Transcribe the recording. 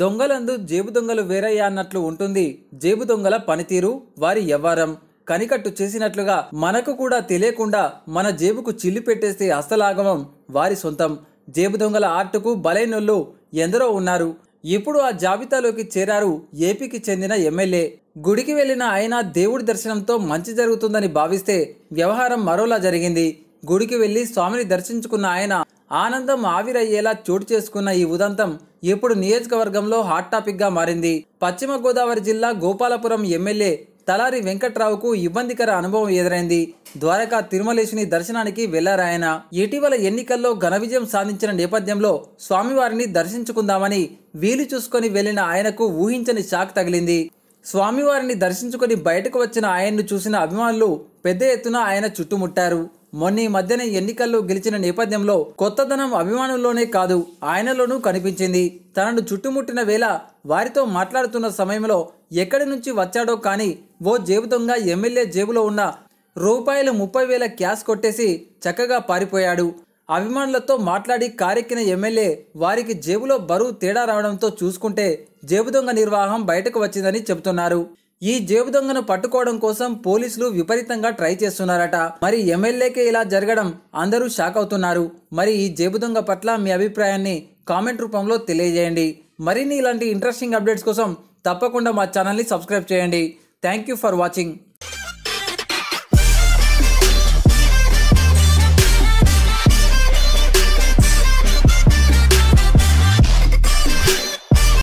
దొంగలందు జేబు దొంగలు వేరయ్యా అన్నట్లు ఉంటుంది జేబు దొంగల పనితీరు వారి వ్యవహారం కనికట్టు చేసినట్లుగా మనకు కూడా తెలియకుండా మన జేబుకు చిల్లు పెట్టేస్తే హస్తలాగమం వారి సొంతం జేబు దొంగల ఆర్టుకు బలైనోళ్ళు ఎందరో ఉన్నారు ఇప్పుడు ఆ జాబితాలోకి చేరారు ఏపీకి చెందిన ఎమ్మెల్యే గుడికి వెళ్ళిన ఆయన దేవుడి దర్శనంతో మంచి జరుగుతుందని భావిస్తే వ్యవహారం మరోలా జరిగింది గుడికి వెళ్ళి స్వామిని దర్శించుకున్న ఆయన ఆనందం ఆవిరయ్యేలా చోటు చేసుకున్న ఈ ఉదంతం ఇప్పుడు నియోజకవర్గంలో హాట్ టాపిక్గా మారింది పశ్చిమ గోదావరి జిల్లా గోపాలపురం ఎమ్మెల్యే తలారి వెంకట్రావుకు ఇబ్బందికర అనుభవం ఎదురైంది ద్వారకా తిరుమలేశుని దర్శనానికి వెళ్లారాయన ఇటీవల ఎన్నికల్లో ఘన విజయం సాధించిన నేపథ్యంలో స్వామివారిని దర్శించుకుందామని వీలు చూసుకొని వెళ్లిన ఆయనకు ఊహించని షాక్ తగిలింది స్వామివారిని దర్శించుకొని బయటకు వచ్చిన ఆయన్ను చూసిన అభిమానులు పెద్ద ఎత్తున ఆయన చుట్టుముట్టారు మొన్న ఈ మధ్యన ఎన్నికల్లో గెలిచిన నేపథ్యంలో కొత్తదనం అభిమానుల్లోనే కాదు ఆయనలోనూ కనిపించింది తనను చుట్టుముట్టిన వేళ వారితో మాట్లాడుతున్న సమయంలో ఎక్కడి నుంచి వచ్చాడో కానీ ఓ జేబుదొంగ ఎమ్మెల్యే జేబులో ఉన్న రూపాయలు ముప్పై వేల క్యాష్ కొట్టేసి చక్కగా పారిపోయాడు అభిమానులతో మాట్లాడి కారెక్కిన ఎమ్మెల్యే వారికి జేబులో బరువు తేడా రావడంతో చూసుకుంటే జేబుదొంగ నిర్వాహం బయటకు వచ్చిందని చెబుతున్నారు ఈ జేబు దొంగను పట్టుకోవడం కోసం పోలీసులు విపరీతంగా ట్రై చేస్తున్నారట మరి ఎమ్మెల్యేకే ఇలా జరగడం అందరూ షాక్ అవుతున్నారు మరి ఈ జేబు దొంగ పట్ల మీ అభిప్రాయాన్ని కామెంట్ రూపంలో తెలియజేయండి మరిన్ని ఇలాంటి ఇంట్రెస్టింగ్ అప్డేట్స్ కోసం తప్పకుండా మా ఛానల్ని సబ్స్క్రైబ్ చేయండి థ్యాంక్ యూ ఫర్ వాచింగ్